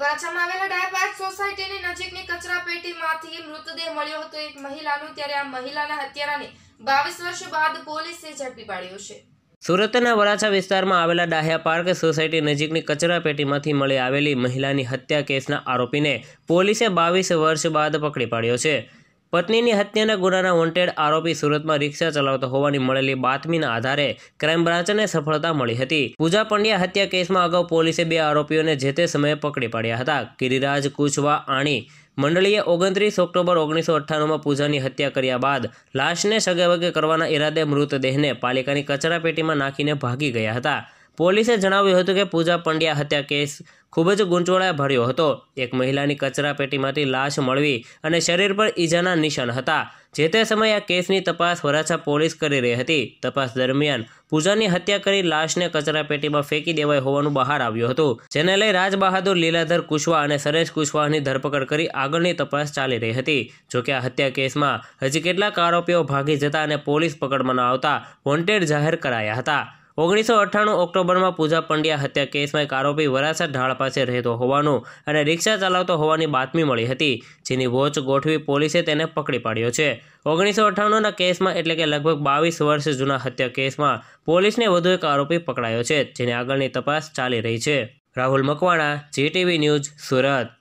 વરાછામાં આવેલા ડાયાપાર્ક સોસાયટીની નજીકની કચરા પેટીમાંથી મૃતદેહ મળ્યો હતો એક મહિલાનું ત્યારે આ મહિલાના હત્યારાને બાવીસ વર્ષ બાદ પોલીસે ઝડપી પાડ્યો છે સુરતના વરાછા વિસ્તારમાં આવેલા ડાહ્યા પાર્ક સોસાયટી નજીકની કચરા પેટીમાંથી મળી આવેલી મહિલાની હત્યા કેસના આરોપીને પોલીસે બાવીસ વર્ષ બાદ પકડી પાડ્યો છે પત્નીની હત્યાના ગુનાના વોન્ટેડ આરોપી સુરતમાં રિક્ષા ચલાવતો હોવાની મળેલી બાતમીના આધારે ક્રાઇમ બ્રાન્ચને સફળતા મળી હતી પૂજા પંડ્યા હત્યા કેસમાં અગાઉ પોલીસે બે આરોપીઓને જે તે સમયે પકડી પાડ્યા હતા ગિરિરાજ કુચવા આણી મંડળીએ ઓગણત્રીસ ઓક્ટોબર ઓગણીસો અઠ્ઠાણુંમાં પૂજાની હત્યા કર્યા બાદ લાશને સગેવગે કરવાના ઈરાદે મૃતદેહને પાલિકાની કચરાપેટીમાં નાખીને ભાગી ગયા હતા પોલીસે જણાવ્યું હતું કે પૂજા પંડ્યા હત્યા કેસ ખૂબ જ ગૂંચવળાએ ભર્યો હતો એક મહિલાની કચરાપેટીમાંથી લાશ મળવી અને શરીર પર ઈજાના નિશાન હતા જે તે સમયે આ કેસની તપાસ વરાછા પોલીસ કરી રહી હતી તપાસ દરમિયાન પૂજાની હત્યા કરી લાશને કચરાપેટીમાં ફેંકી દેવાઈ હોવાનું બહાર આવ્યું હતું જેને લઈ રાજ બહાદુર લીલાધર કુશવા અને સરેશ કુશવાહની ધરપકડ કરી આગળની તપાસ ચાલી રહી હતી જોકે આ હત્યા કેસમાં હજી કેટલાક આરોપીઓ ભાગી જતા અને પોલીસ પકડમાં ન આવતા વોન્ટેડ જાહેર કરાયા હતા ઓગણીસો અઠ્ઠાણું ઓક્ટોબરમાં પૂજા પંડ્યા હત્યા કેસમાં એક આરોપી વરાછા ઢાળ પાસે રહેતો હોવાનું અને રિક્ષા ચલાવતો હોવાની બાતમી મળી હતી જેની વોચ ગોઠવી પોલીસે તેને પકડી પાડ્યો છે ઓગણીસો અઠ્ઠાણુંના કેસમાં એટલે કે લગભગ બાવીસ વર્ષ જૂના હત્યા કેસમાં પોલીસને વધુ એક આરોપી પકડાયો છે જેની આગળની તપાસ ચાલી રહી છે રાહુલ મકવાણા જીટીવી ન્યૂઝ સુરત